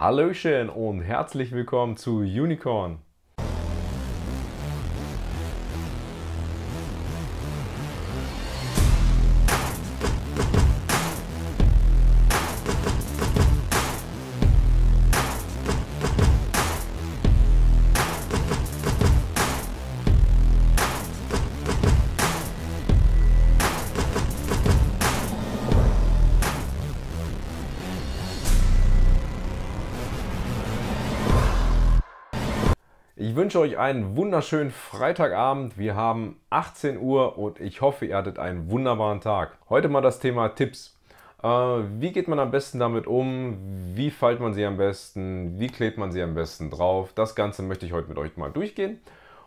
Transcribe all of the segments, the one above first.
Hallöchen und herzlich willkommen zu Unicorn. Ich wünsche euch einen wunderschönen Freitagabend. Wir haben 18 Uhr und ich hoffe, ihr hattet einen wunderbaren Tag. Heute mal das Thema Tipps. Äh, wie geht man am besten damit um? Wie feilt man sie am besten? Wie klebt man sie am besten drauf? Das Ganze möchte ich heute mit euch mal durchgehen.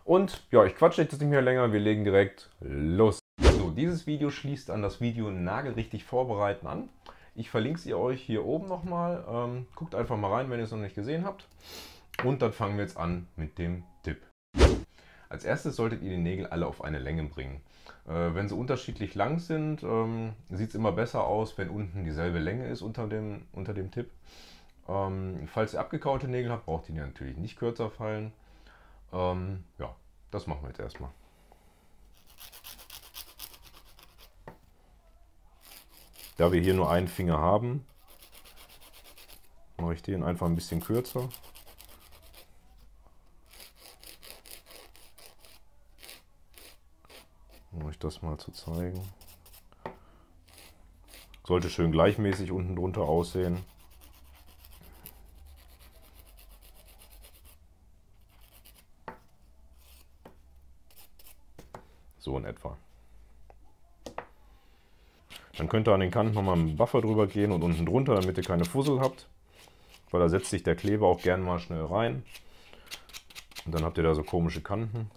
Und ja, ich quatsche jetzt nicht mehr länger, wir legen direkt los. So, dieses Video schließt an das Video Nagelrichtig vorbereiten an. Ich verlinke es euch hier oben nochmal. Ähm, guckt einfach mal rein, wenn ihr es noch nicht gesehen habt. Und dann fangen wir jetzt an mit dem Tipp. Als erstes solltet ihr die Nägel alle auf eine Länge bringen. Äh, wenn sie unterschiedlich lang sind, ähm, sieht es immer besser aus, wenn unten dieselbe Länge ist unter dem, unter dem Tipp. Ähm, falls ihr abgekaute Nägel habt, braucht ihr die natürlich nicht kürzer fallen. Ähm, ja, das machen wir jetzt erstmal. Da wir hier nur einen Finger haben, mache ich den einfach ein bisschen kürzer. das mal zu zeigen. Sollte schön gleichmäßig unten drunter aussehen. So in etwa. Dann könnt ihr an den Kanten nochmal einen Buffer drüber gehen und unten drunter, damit ihr keine Fussel habt. Weil da setzt sich der Kleber auch gerne mal schnell rein. Und dann habt ihr da so komische Kanten.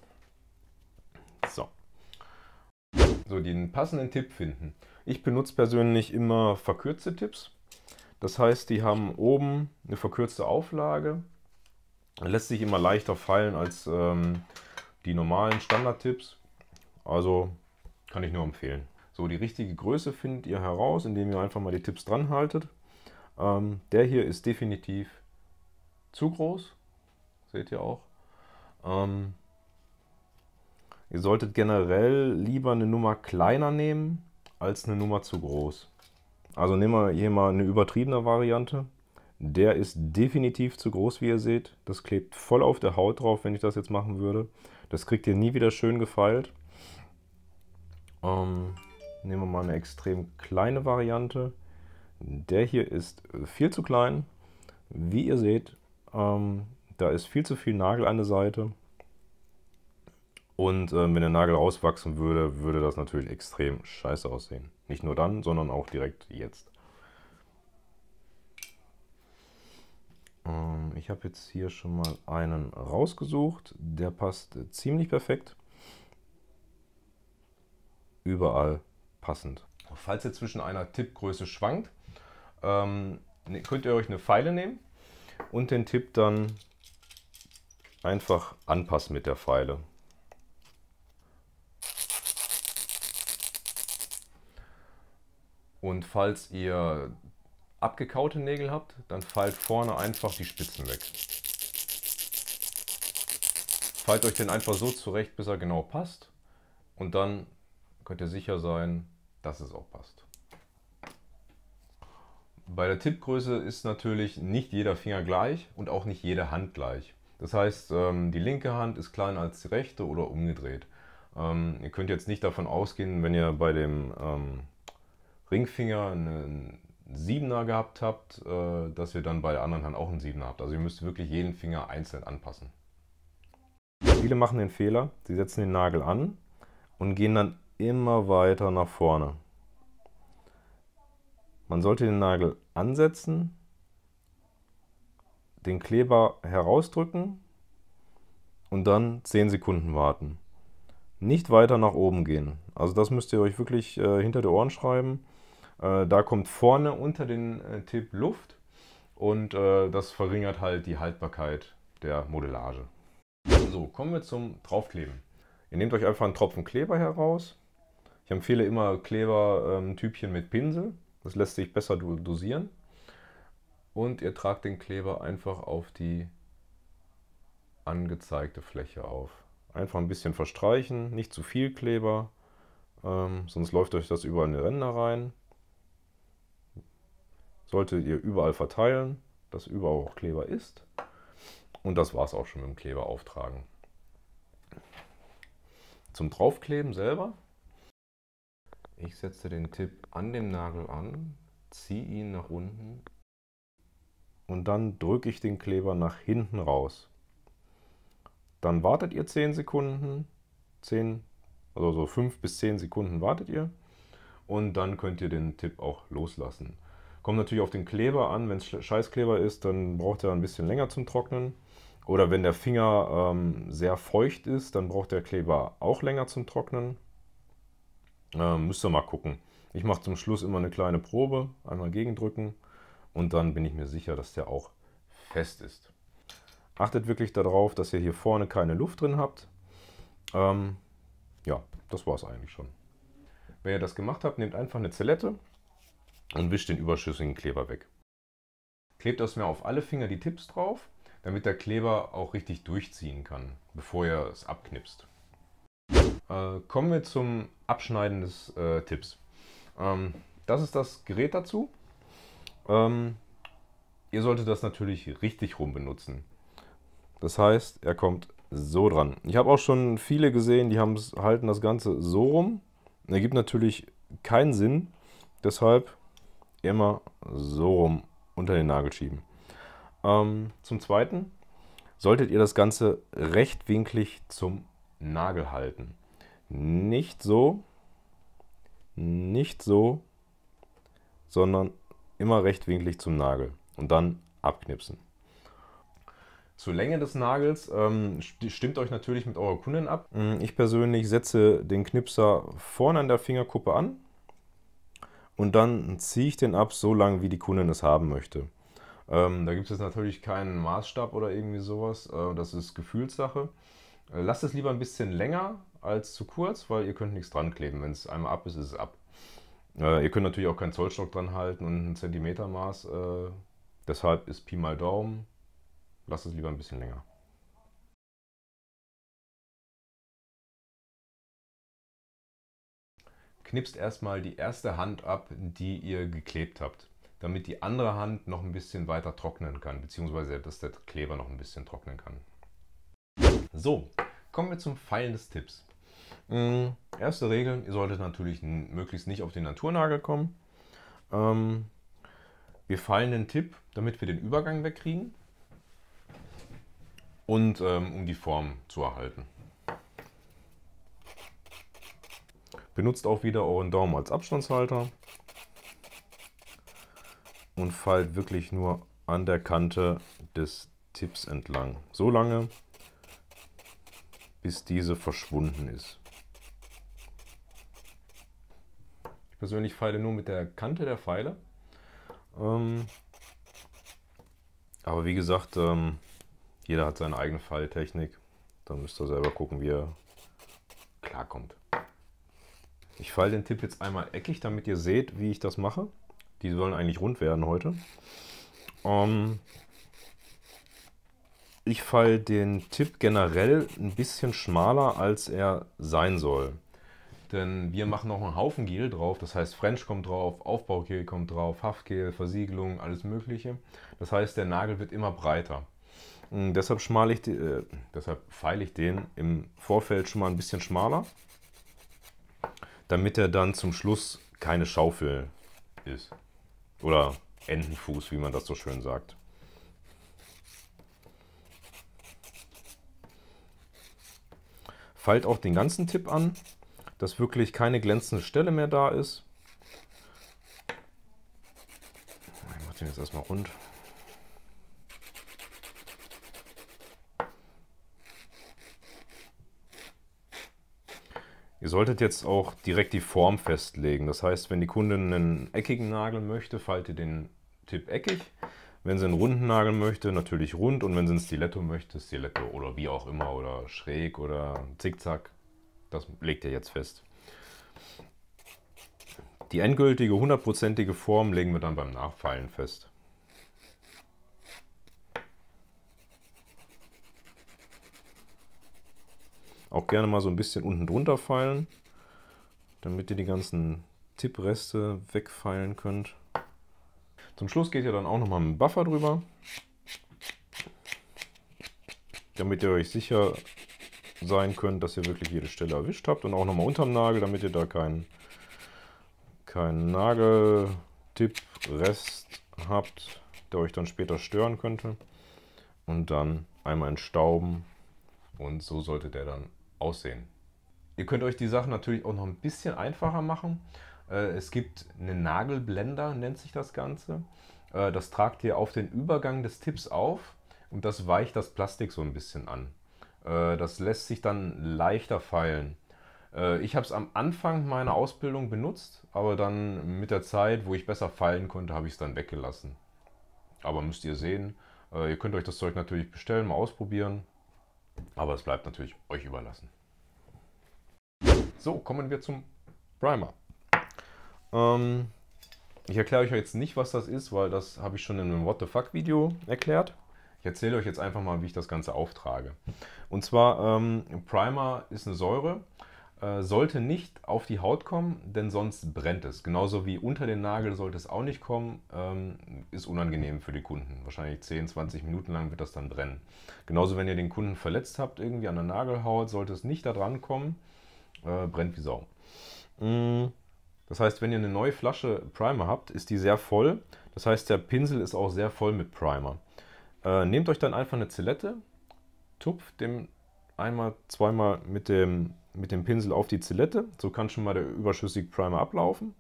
so den passenden Tipp finden. Ich benutze persönlich immer verkürzte Tipps. Das heißt, die haben oben eine verkürzte Auflage. Lässt sich immer leichter fallen als ähm, die normalen Standard-Tipps. Also kann ich nur empfehlen. So, die richtige Größe findet ihr heraus, indem ihr einfach mal die Tipps dran haltet. Ähm, der hier ist definitiv zu groß. Seht ihr auch. Ähm, Ihr solltet generell lieber eine Nummer kleiner nehmen als eine Nummer zu groß. Also nehmen wir hier mal eine übertriebene Variante. Der ist definitiv zu groß, wie ihr seht. Das klebt voll auf der Haut drauf, wenn ich das jetzt machen würde. Das kriegt ihr nie wieder schön gefeilt. Ähm, nehmen wir mal eine extrem kleine Variante. Der hier ist viel zu klein. Wie ihr seht, ähm, da ist viel zu viel Nagel an der Seite. Und äh, wenn der Nagel rauswachsen würde, würde das natürlich extrem scheiße aussehen. Nicht nur dann, sondern auch direkt jetzt. Ähm, ich habe jetzt hier schon mal einen rausgesucht. Der passt ziemlich perfekt. Überall passend. Falls ihr zwischen einer Tippgröße schwankt, ähm, ne, könnt ihr euch eine Pfeile nehmen und den Tipp dann einfach anpassen mit der Pfeile. Und falls ihr abgekaute Nägel habt, dann feilt vorne einfach die Spitzen weg. Feilt euch den einfach so zurecht, bis er genau passt. Und dann könnt ihr sicher sein, dass es auch passt. Bei der Tippgröße ist natürlich nicht jeder Finger gleich und auch nicht jede Hand gleich. Das heißt, ähm, die linke Hand ist kleiner als die rechte oder umgedreht. Ähm, ihr könnt jetzt nicht davon ausgehen, wenn ihr bei dem ähm, Ringfinger einen 7er gehabt habt, äh, dass ihr dann bei der anderen Hand auch einen 7er habt. Also ihr müsst wirklich jeden Finger einzeln anpassen. Viele machen den Fehler, sie setzen den Nagel an und gehen dann immer weiter nach vorne. Man sollte den Nagel ansetzen, den Kleber herausdrücken und dann 10 Sekunden warten. Nicht weiter nach oben gehen. Also das müsst ihr euch wirklich äh, hinter die Ohren schreiben. Äh, da kommt vorne unter den äh, Tipp Luft und äh, das verringert halt die Haltbarkeit der Modellage. So, kommen wir zum Draufkleben. Ihr nehmt euch einfach einen Tropfen Kleber heraus. Ich empfehle immer Klebertübchen ähm, mit Pinsel. Das lässt sich besser dosieren. Und ihr tragt den Kleber einfach auf die angezeigte Fläche auf. Einfach ein bisschen verstreichen, nicht zu viel Kleber, ähm, sonst läuft euch das über in die Ränder rein solltet ihr überall verteilen, dass überall auch Kleber ist. Und das war es auch schon mit dem Kleber auftragen. Zum Draufkleben selber. Ich setze den Tipp an dem Nagel an, ziehe ihn nach unten und dann drücke ich den Kleber nach hinten raus. Dann wartet ihr 10 Sekunden, 10, also so 5 bis 10 Sekunden wartet ihr und dann könnt ihr den Tipp auch loslassen. Kommt natürlich auf den Kleber an. Wenn es Scheißkleber ist, dann braucht er ein bisschen länger zum Trocknen. Oder wenn der Finger ähm, sehr feucht ist, dann braucht der Kleber auch länger zum Trocknen. Ähm, müsst ihr mal gucken. Ich mache zum Schluss immer eine kleine Probe, einmal gegendrücken und dann bin ich mir sicher, dass der auch fest ist. Achtet wirklich darauf, dass ihr hier vorne keine Luft drin habt. Ähm, ja, das war es eigentlich schon. Wenn ihr das gemacht habt, nehmt einfach eine Zellette, und wischt den überschüssigen Kleber weg. Klebt das mir auf alle Finger die Tipps drauf, damit der Kleber auch richtig durchziehen kann, bevor ihr es abknipst. Äh, kommen wir zum Abschneiden des äh, Tipps. Ähm, das ist das Gerät dazu. Ähm, ihr solltet das natürlich richtig rum benutzen. Das heißt, er kommt so dran. Ich habe auch schon viele gesehen, die halten das Ganze so rum. Er gibt natürlich keinen Sinn. Deshalb immer so rum unter den Nagel schieben. Ähm, zum Zweiten solltet ihr das Ganze rechtwinklig zum Nagel halten. Nicht so, nicht so, sondern immer rechtwinklig zum Nagel und dann abknipsen. Zur Länge des Nagels ähm, stimmt euch natürlich mit eurer Kundin ab. Mm, ich persönlich setze den Knipser vorne an der Fingerkuppe an, und dann ziehe ich den ab, so lange wie die Kundin es haben möchte. Ähm, da gibt es jetzt natürlich keinen Maßstab oder irgendwie sowas, äh, das ist Gefühlssache. Äh, lasst es lieber ein bisschen länger als zu kurz, weil ihr könnt nichts dran kleben. Wenn es einmal ab ist, ist es ab. Äh, ihr könnt natürlich auch keinen Zollstock dran halten und ein Zentimetermaß. Äh, deshalb ist Pi mal Daumen. Lasst es lieber ein bisschen länger. knipst erstmal die erste Hand ab, die ihr geklebt habt, damit die andere Hand noch ein bisschen weiter trocknen kann, beziehungsweise dass der Kleber noch ein bisschen trocknen kann. So, kommen wir zum Feilen des Tipps. Ähm, erste Regel, ihr solltet natürlich möglichst nicht auf den Naturnagel kommen. Ähm, wir feilen den Tipp, damit wir den Übergang wegkriegen und ähm, um die Form zu erhalten. Benutzt auch wieder euren Daumen als Abstandshalter und fallt wirklich nur an der Kante des Tipps entlang. So lange, bis diese verschwunden ist. Ich persönlich feile nur mit der Kante der Pfeile. Ähm, aber wie gesagt, ähm, jeder hat seine eigene Pfeiltechnik. Da müsst ihr selber gucken, wie er klarkommt. Ich falle den Tipp jetzt einmal eckig, damit ihr seht, wie ich das mache. Die sollen eigentlich rund werden heute. Ähm, ich falle den Tipp generell ein bisschen schmaler, als er sein soll. Denn wir machen noch einen Haufen Gel drauf. Das heißt, French kommt drauf, Aufbaugel kommt drauf, Haftgel, Versiegelung, alles Mögliche. Das heißt, der Nagel wird immer breiter. Und hm, deshalb, äh, deshalb feile ich den im Vorfeld schon mal ein bisschen schmaler damit er dann zum Schluss keine Schaufel ist. Oder Entenfuß, wie man das so schön sagt. Falt auch den ganzen Tipp an, dass wirklich keine glänzende Stelle mehr da ist. Ich mach den jetzt erstmal rund. Ihr solltet jetzt auch direkt die Form festlegen. Das heißt, wenn die Kundin einen eckigen Nagel möchte, faltet den Tipp eckig. Wenn sie einen runden Nagel möchte, natürlich rund. Und wenn sie ein Stiletto möchte, Stiletto oder wie auch immer. Oder schräg oder zickzack. Das legt ihr jetzt fest. Die endgültige, hundertprozentige Form legen wir dann beim Nachfallen fest. Auch gerne mal so ein bisschen unten drunter feilen, damit ihr die ganzen Tippreste wegfeilen könnt. Zum Schluss geht ihr dann auch nochmal mit Buffer drüber, damit ihr euch sicher sein könnt, dass ihr wirklich jede Stelle erwischt habt und auch nochmal unterm Nagel, damit ihr da keinen kein Nageltipprest habt, der euch dann später stören könnte. Und dann einmal entstauben und so sollte der dann aussehen. Ihr könnt euch die Sachen natürlich auch noch ein bisschen einfacher machen. Äh, es gibt einen Nagelblender, nennt sich das Ganze. Äh, das tragt ihr auf den Übergang des Tipps auf und das weicht das Plastik so ein bisschen an. Äh, das lässt sich dann leichter feilen. Ich habe es am Anfang meiner Ausbildung benutzt, aber dann mit der Zeit, wo ich besser feilen konnte, habe ich es dann weggelassen. Aber müsst ihr sehen, ihr könnt euch das Zeug natürlich bestellen, mal ausprobieren. Aber es bleibt natürlich euch überlassen. So, kommen wir zum Primer. Ähm, ich erkläre euch jetzt nicht, was das ist, weil das habe ich schon in einem What the Fuck Video erklärt. Ich erzähle euch jetzt einfach mal, wie ich das Ganze auftrage. Und zwar, ähm, Primer ist eine Säure äh, sollte nicht auf die Haut kommen, denn sonst brennt es. Genauso wie unter den Nagel sollte es auch nicht kommen, ähm, ist unangenehm für die Kunden. Wahrscheinlich 10, 20 Minuten lang wird das dann brennen. Genauso, wenn ihr den Kunden verletzt habt, irgendwie an der Nagelhaut, sollte es nicht da dran kommen, äh, brennt wie Sau. Mhm. Das heißt, wenn ihr eine neue Flasche Primer habt, ist die sehr voll. Das heißt, der Pinsel ist auch sehr voll mit Primer. Äh, nehmt euch dann einfach eine Zillette, tupft dem einmal, zweimal mit dem mit dem Pinsel auf die Zillette. So kann schon mal der überschüssige Primer ablaufen.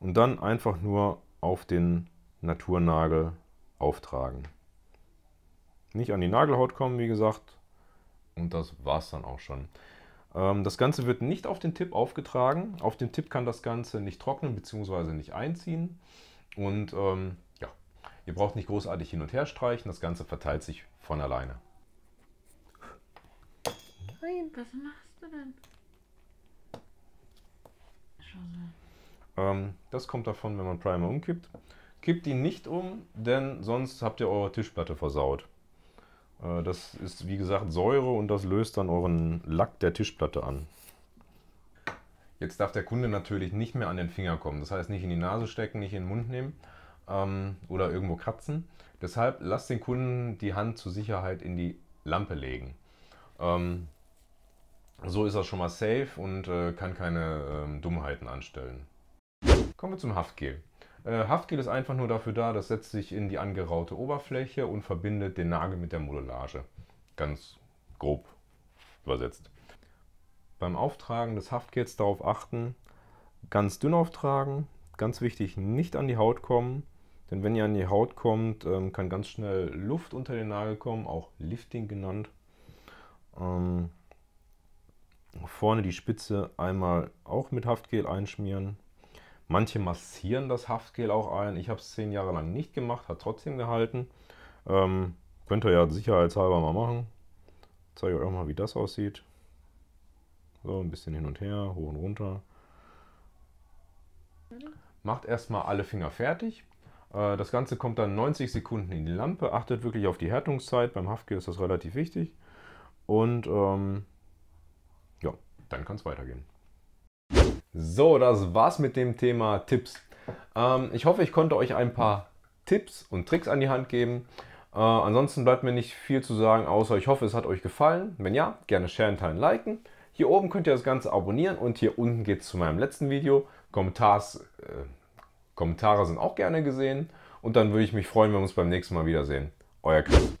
Und dann einfach nur auf den Naturnagel auftragen. Nicht an die Nagelhaut kommen, wie gesagt. Und das war's dann auch schon. Ähm, das Ganze wird nicht auf den Tipp aufgetragen. Auf den Tipp kann das Ganze nicht trocknen bzw. nicht einziehen. Und ähm, ja, ihr braucht nicht großartig hin und her streichen. Das Ganze verteilt sich von alleine. Nein, was machst du denn? Ähm, das kommt davon, wenn man Primer umkippt. Kippt ihn nicht um, denn sonst habt ihr eure Tischplatte versaut. Äh, das ist wie gesagt Säure und das löst dann euren Lack der Tischplatte an. Jetzt darf der Kunde natürlich nicht mehr an den Finger kommen. Das heißt, nicht in die Nase stecken, nicht in den Mund nehmen ähm, oder irgendwo kratzen. Deshalb lasst den Kunden die Hand zur Sicherheit in die Lampe legen. Ähm, so ist er schon mal safe und äh, kann keine ähm, Dummheiten anstellen. Kommen wir zum Haftgel. Äh, Haftgel ist einfach nur dafür da, das setzt sich in die angeraute Oberfläche und verbindet den Nagel mit der Modellage. Ganz grob übersetzt. Beim Auftragen des Haftgels darauf achten, ganz dünn auftragen, ganz wichtig, nicht an die Haut kommen, denn wenn ihr an die Haut kommt, ähm, kann ganz schnell Luft unter den Nagel kommen, auch Lifting genannt. Ähm, vorne die Spitze einmal auch mit Haftgel einschmieren. Manche massieren das Haftgel auch ein. Ich habe es zehn Jahre lang nicht gemacht, hat trotzdem gehalten. Ähm, könnt ihr ja sicherheitshalber mal machen. Ich zeige euch auch mal, wie das aussieht. So, ein bisschen hin und her, hoch und runter. Macht erstmal alle Finger fertig. Äh, das Ganze kommt dann 90 Sekunden in die Lampe. Achtet wirklich auf die Härtungszeit. Beim Haftgel ist das relativ wichtig. Und ähm, dann kann es weitergehen. So, das war's mit dem Thema Tipps. Ähm, ich hoffe, ich konnte euch ein paar Tipps und Tricks an die Hand geben. Äh, ansonsten bleibt mir nicht viel zu sagen, außer ich hoffe, es hat euch gefallen. Wenn ja, gerne sharen, teilen, liken. Hier oben könnt ihr das Ganze abonnieren und hier unten geht es zu meinem letzten Video. Kommentars, äh, Kommentare sind auch gerne gesehen und dann würde ich mich freuen, wenn wir uns beim nächsten Mal wiedersehen. Euer Chris.